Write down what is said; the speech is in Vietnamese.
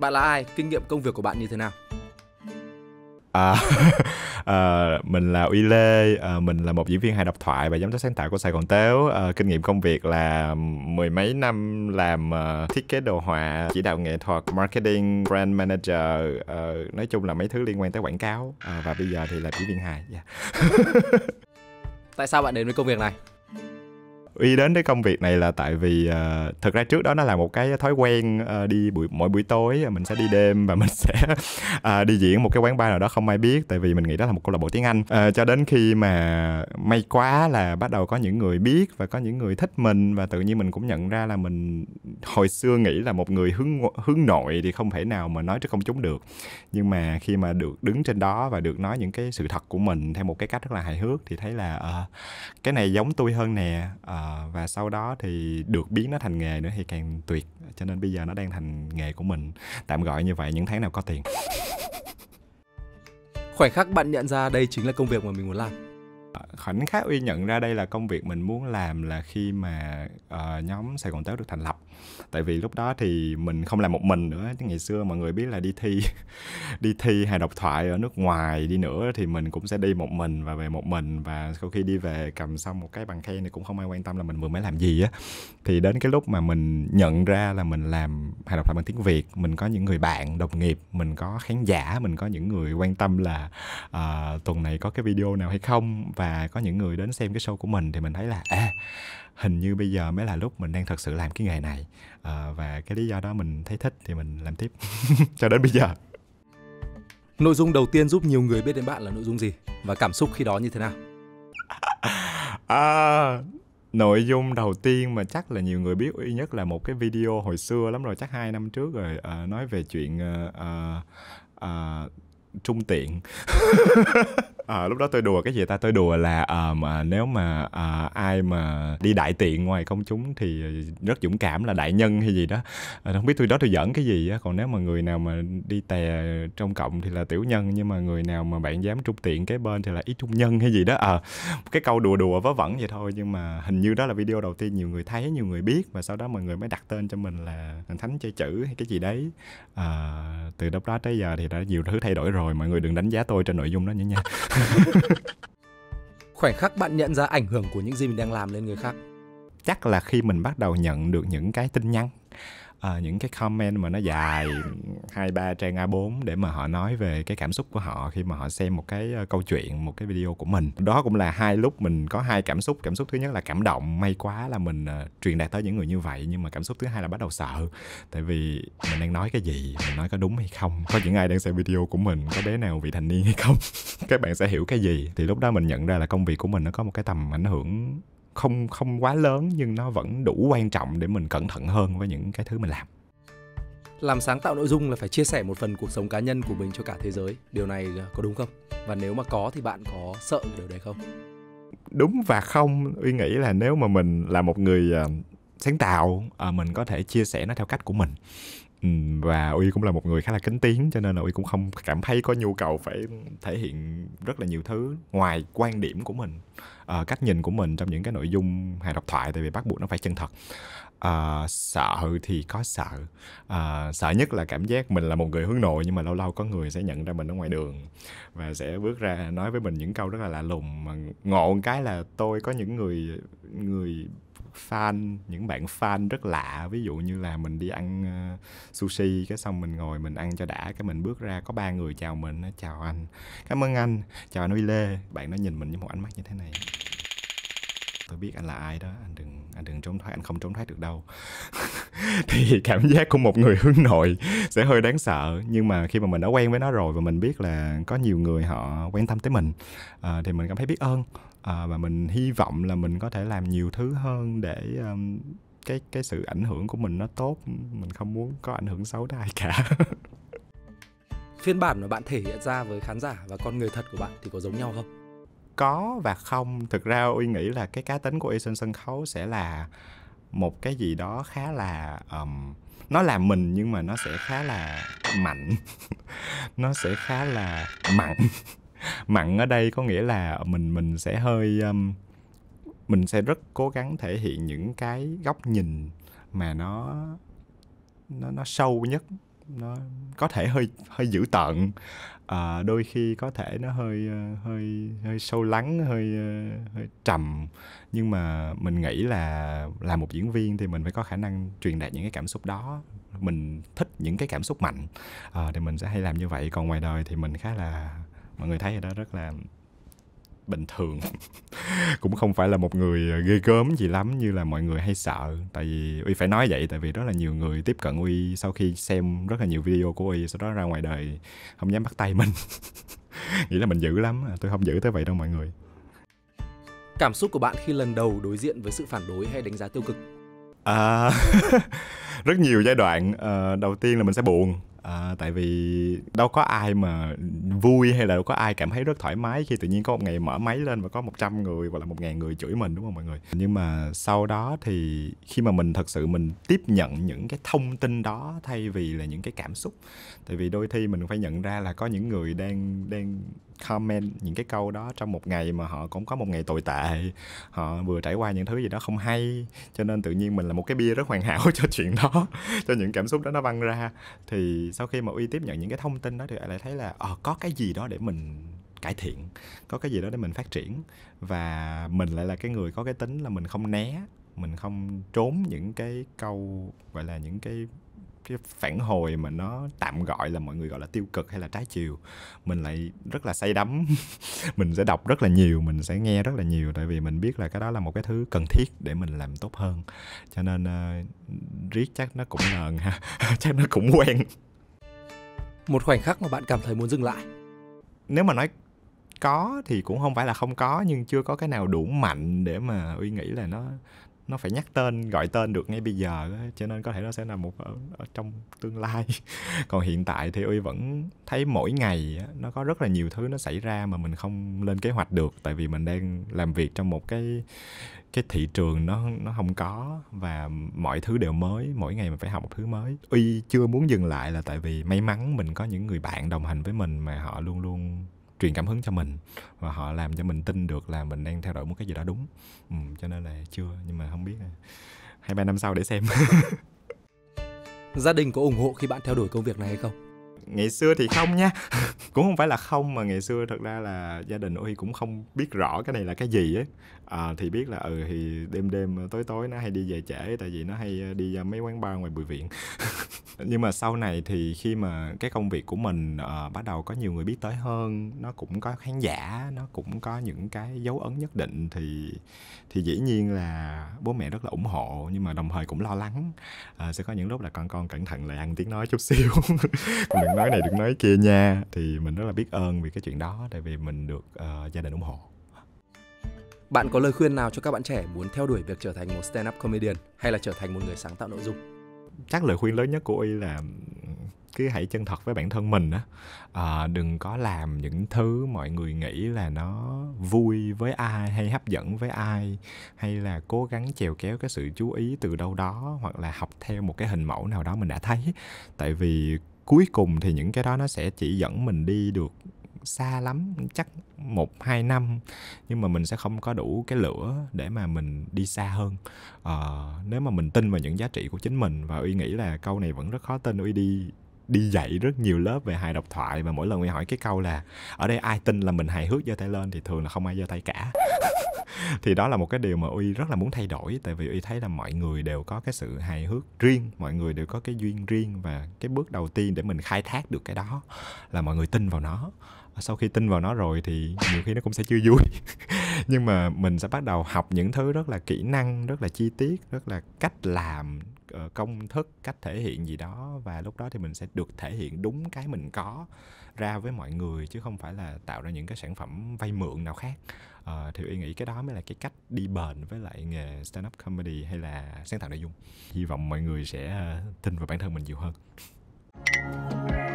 Bạn là ai? Kinh nghiệm công việc của bạn như thế nào? À, à, mình là Uy Lê, à, mình là một diễn viên hài độc thoại và giám đốc sáng tạo của Sài Gòn Tếu. À, kinh nghiệm công việc là mười mấy năm làm uh, thiết kế đồ họa, chỉ đạo nghệ thuật, marketing, brand manager, uh, nói chung là mấy thứ liên quan tới quảng cáo. À, và bây giờ thì là diễn viên hài. Yeah. Dạ. Tại sao bạn đến với công việc này? uy đến cái công việc này là tại vì uh, thực ra trước đó nó là một cái thói quen uh, đi buổi mỗi buổi tối mình sẽ đi đêm và mình sẽ uh, đi diễn một cái quán bar nào đó không ai biết tại vì mình nghĩ đó là một câu lạc bộ tiếng anh uh, cho đến khi mà may quá là bắt đầu có những người biết và có những người thích mình và tự nhiên mình cũng nhận ra là mình hồi xưa nghĩ là một người hướng hướng nội thì không thể nào mà nói trước công chúng được nhưng mà khi mà được đứng trên đó và được nói những cái sự thật của mình theo một cái cách rất là hài hước thì thấy là uh, cái này giống tôi hơn nè uh, và sau đó thì được biến nó thành nghề nữa thì càng tuyệt cho nên bây giờ nó đang thành nghề của mình tạm gọi như vậy những tháng nào có tiền khoảnh khắc bạn nhận ra đây chính là công việc mà mình muốn làm à, khoảnh khắc uy nhận ra đây là công việc mình muốn làm là khi mà uh, nhóm sài gòn tết được thành lập tại vì lúc đó thì mình không làm một mình nữa chứ ngày xưa mọi người biết là đi thi đi thi hay độc thoại ở nước ngoài đi nữa thì mình cũng sẽ đi một mình và về một mình và sau khi đi về cầm xong một cái bằng khen thì cũng không ai quan tâm là mình vừa mới làm gì á thì đến cái lúc mà mình nhận ra là mình làm hay độc thoại bằng tiếng việt mình có những người bạn đồng nghiệp mình có khán giả mình có những người quan tâm là uh, tuần này có cái video nào hay không và có những người đến xem cái show của mình thì mình thấy là à, hình như bây giờ mới là lúc mình đang thật sự làm cái nghề này à, và cái lý do đó mình thấy thích thì mình làm tiếp cho đến bây giờ nội dung đầu tiên giúp nhiều người biết đến bạn là nội dung gì và cảm xúc khi đó như thế nào à, nội dung đầu tiên mà chắc là nhiều người biết uy nhất là một cái video hồi xưa lắm rồi chắc hai năm trước rồi à, nói về chuyện à, à, trung tiện à, lúc đó tôi đùa cái gì ta tôi đùa là à, mà nếu mà à, ai mà đi đại tiện ngoài công chúng thì rất dũng cảm là đại nhân hay gì đó à, không biết tôi đó tôi giỡn cái gì á còn nếu mà người nào mà đi tè trong cộng thì là tiểu nhân nhưng mà người nào mà bạn dám trung tiện cái bên thì là ít trung nhân hay gì đó à, cái câu đùa đùa vớ vẩn vậy thôi nhưng mà hình như đó là video đầu tiên nhiều người thấy nhiều người biết và sau đó mọi người mới đặt tên cho mình là thánh chơi chữ hay cái gì đấy à, từ lúc đó tới giờ thì đã nhiều thứ thay đổi rồi mọi người đừng đánh giá tôi trên nội dung đó nữa nha khoảnh khắc bạn nhận ra ảnh hưởng của những gì mình đang làm lên người khác chắc là khi mình bắt đầu nhận được những cái tin nhắn à, những cái comment mà nó dài hai ba trang A4 để mà họ nói về cái cảm xúc của họ khi mà họ xem một cái ờ, câu chuyện, một cái video của mình. Đó cũng là hai lúc mình có hai cảm xúc. Cảm xúc thứ nhất là cảm động, may quá là mình uh, truyền đạt tới những người như vậy nhưng mà cảm xúc thứ hai là bắt đầu sợ. Tại vì mình đang nói cái gì, mình nói có đúng hay không, có những ai đang xem video của mình, có bé nào vị thành niên hay không. các bạn sẽ hiểu cái gì thì lúc đó mình nhận ra là công việc của mình nó có một cái tầm ảnh hưởng không không quá lớn nhưng nó vẫn đủ quan trọng để mình cẩn thận hơn với những cái thứ mình làm làm sáng tạo nội dung là phải chia sẻ một phần cuộc sống cá nhân của mình cho cả thế giới điều này à, có đúng không và nếu mà có thì bạn có sợ điều đấy không đúng và không uy nghĩ là nếu mà mình là một người à, sáng tạo à, mình có thể chia sẻ nó theo cách của mình và uy cũng là một người khá là kính tiếng cho nên là uy cũng không cảm thấy có nhu cầu phải thể hiện rất là nhiều thứ ngoài quan điểm của mình uh, cách nhìn của mình trong những cái nội dung hài độc thoại tại vì bắt buộc nó phải chân thật uh, sợ thì có sợ uh, sợ nhất là cảm giác mình là một người hướng nội nhưng mà lâu lâu có người sẽ nhận ra mình ở ngoài đường và sẽ bước ra nói với mình những câu rất là lạ lùng mà ngộ cái là tôi có những người người fan những bạn fan rất lạ ví dụ như là mình đi ăn sushi cái xong mình ngồi mình ăn cho đã cái mình bước ra có ba người chào mình nó chào anh cảm ơn anh chào anh uy lê bạn nó nhìn mình với một ánh mắt như thế này tôi biết anh là ai đó anh đừng anh đừng trốn thoát anh không trốn thoát được đâu thì cảm giác của một người hướng nội sẽ hơi đáng sợ nhưng mà khi mà mình đã quen với nó rồi và mình biết là có nhiều người họ quan tâm tới mình à, thì mình cảm thấy biết ơn à, và mình hy vọng là mình có thể làm nhiều thứ hơn để um, cái cái sự ảnh hưởng của mình nó tốt mình không muốn có ảnh hưởng xấu đến ai cả phiên bản mà bạn thể hiện ra với khán giả và con người thật của bạn thì có giống nhau không có và không thực ra uy nghĩ là cái cá tính của y trên sân khấu sẽ là một cái gì đó khá là um, nó là mình nhưng mà nó sẽ khá là mạnh nó sẽ khá là mặn mặn ở đây có nghĩa là mình mình sẽ hơi um, mình sẽ rất cố gắng thể hiện những cái góc nhìn mà nó nó nó sâu nhất nó có thể hơi hơi dữ tợn à, đôi khi có thể nó hơi ờ, hơi hơi sâu lắng hơi ờ, hơi trầm nhưng mà mình nghĩ là là một diễn viên thì mình phải có khả năng truyền đạt những cái cảm xúc đó mình thích những cái cảm xúc mạnh à, thì mình sẽ hay làm như vậy còn ngoài đời thì mình khá là mọi người thấy rồi đó rất là bình thường cũng không phải là một người ờ, ghê gớm gì lắm như là mọi người hay sợ tại vì uy phải nói vậy tại vì rất là nhiều người tiếp cận uy sau khi xem rất là nhiều video của uy sau đó ra ngoài đời không dám bắt tay mình nghĩ là mình dữ lắm à, tôi không dữ tới vậy đâu mọi người cảm xúc của bạn khi lần đầu đối diện với sự phản đối hay đánh giá tiêu cực à, rất nhiều giai đoạn à, đầu tiên là mình sẽ buồn à, tại vì đâu có ai mà vui hay là đâu có ai cảm thấy rất thoải mái khi tự nhiên có một ngày mở máy lên và có 100 người hoặc là một ngàn người chửi mình đúng không mọi người nhưng mà sau đó thì khi mà mình thật sự mình tiếp nhận những cái thông tin đó thay vì là những cái cảm xúc tại vì đôi khi mình phải nhận ra là có những người đang đang comment những cái câu đó trong một ngày mà họ cũng có một ngày tồi tệ họ vừa trải qua những thứ gì đó không hay cho nên tự nhiên mình là một cái bia rất hoàn hảo cho chuyện đó cho những cảm xúc đó nó văng ra thì sau khi mà uy tiếp nhận những cái thông tin đó thì lại thấy là ờ có cái gì đó để mình cải thiện có cái gì đó để mình phát triển và mình lại là cái người có cái tính là mình không né mình không trốn những cái câu gọi là những cái cái phản hồi mà nó tạm gọi là mọi người gọi là tiêu cực hay là trái chiều mình lại rất là say đắm mình sẽ đọc rất là nhiều mình sẽ nghe rất là nhiều tại vì mình biết là cái đó là một cái thứ cần thiết để mình làm tốt hơn cho nên uh, riết chắc nó cũng ngờn ha chắc nó cũng quen một khoảnh khắc mà bạn cảm thấy muốn dừng lại nếu mà nói có thì cũng không phải là không có nhưng chưa có cái nào đủ mạnh để mà uy nghĩ là nó nó phải nhắc tên gọi tên được ngay bây giờ cho nên có thể nó sẽ là một ở, ở trong tương lai còn hiện tại thì uy vẫn thấy mỗi ngày nó có rất là nhiều thứ nó xảy ra mà mình không lên kế hoạch được tại vì mình đang làm việc trong một cái cái thị trường nó nó không có và mọi thứ đều mới mỗi ngày mình phải học một thứ mới uy chưa muốn dừng lại là tại vì may mắn mình có những người bạn đồng hành với mình mà họ luôn luôn truyền cảm hứng cho mình và họ làm cho mình tin được là mình đang theo đuổi một cái gì đó đúng ừ, cho nên là chưa nhưng mà không biết hai ba năm sau để xem gia đình có ủng hộ khi bạn theo đuổi công việc này hay không ngày xưa thì không nha cũng không phải là không mà ngày xưa thật ra là gia đình huy cũng không biết rõ cái này là cái gì ấy à, thì biết là ừ thì đêm đêm ờ, tối tối nó hay đi về trễ tại vì nó hay ờ, đi ra mấy quán bar ngoài bùi viện nhưng mà sau này thì khi mà cái công việc của mình à, bắt đầu có nhiều người biết tới hơn nó cũng có khán giả nó cũng có những cái dấu ấn nhất định thì thì dĩ nhiên là bố mẹ rất là ủng hộ nhưng mà đồng thời cũng lo lắng à, sẽ có những lúc là con con cẩn thận lại ăn tiếng nói chút xíu đừng nói này đừng nói kia nha thì mình rất là biết ơn vì cái chuyện đó tại vì mình được uh, gia đình ủng hộ bạn có lời khuyên nào cho các bạn trẻ muốn theo đuổi việc trở thành một stand up comedian hay là trở thành một người sáng tạo nội dung chắc lời khuyên lớn nhất của y là cứ hãy chân thật với bản thân mình á à, đừng có làm những thứ mọi người nghĩ là nó vui với ai hay hấp dẫn với ai hay là cố gắng chèo kéo cái sự chú ý từ đâu đó hoặc là học theo một cái hình mẫu nào đó mình đã thấy tại vì cuối cùng thì những cái đó nó sẽ chỉ dẫn mình đi được xa lắm chắc một hai năm nhưng mà mình sẽ không có đủ cái lửa để mà mình đi xa hơn à, nếu mà mình tin vào những giá trị của chính mình và uy nghĩ là câu này vẫn rất khó tin uy đi đi dạy rất nhiều lớp về hài độc thoại và mỗi lần mình hỏi cái câu là ở đây ai tin là mình hài hước giơ tay lên thì thường là không ai giơ tay cả thì đó là một cái điều mà uy rất là muốn thay đổi tại vì uy thấy là mọi người đều có cái sự hài hước riêng mọi người đều có cái duyên riêng và cái bước đầu tiên để mình khai thác được cái đó là mọi người tin vào nó sau khi tin vào nó rồi thì nhiều khi nó cũng sẽ chưa vui nhưng mà mình sẽ bắt đầu học những thứ rất là kỹ năng rất là chi tiết rất là cách làm Ờ, công thức cách thể hiện gì đó và lúc đó thì mình sẽ được thể hiện đúng cái mình có ra với mọi người chứ không phải là tạo ra những cái sản phẩm vay mượn nào khác à, thì em nghĩ cái đó mới là cái cách đi bền với lại nghề stand up comedy hay là sáng tạo nội dung hy vọng mọi người sẽ ờ, tin vào bản thân mình nhiều hơn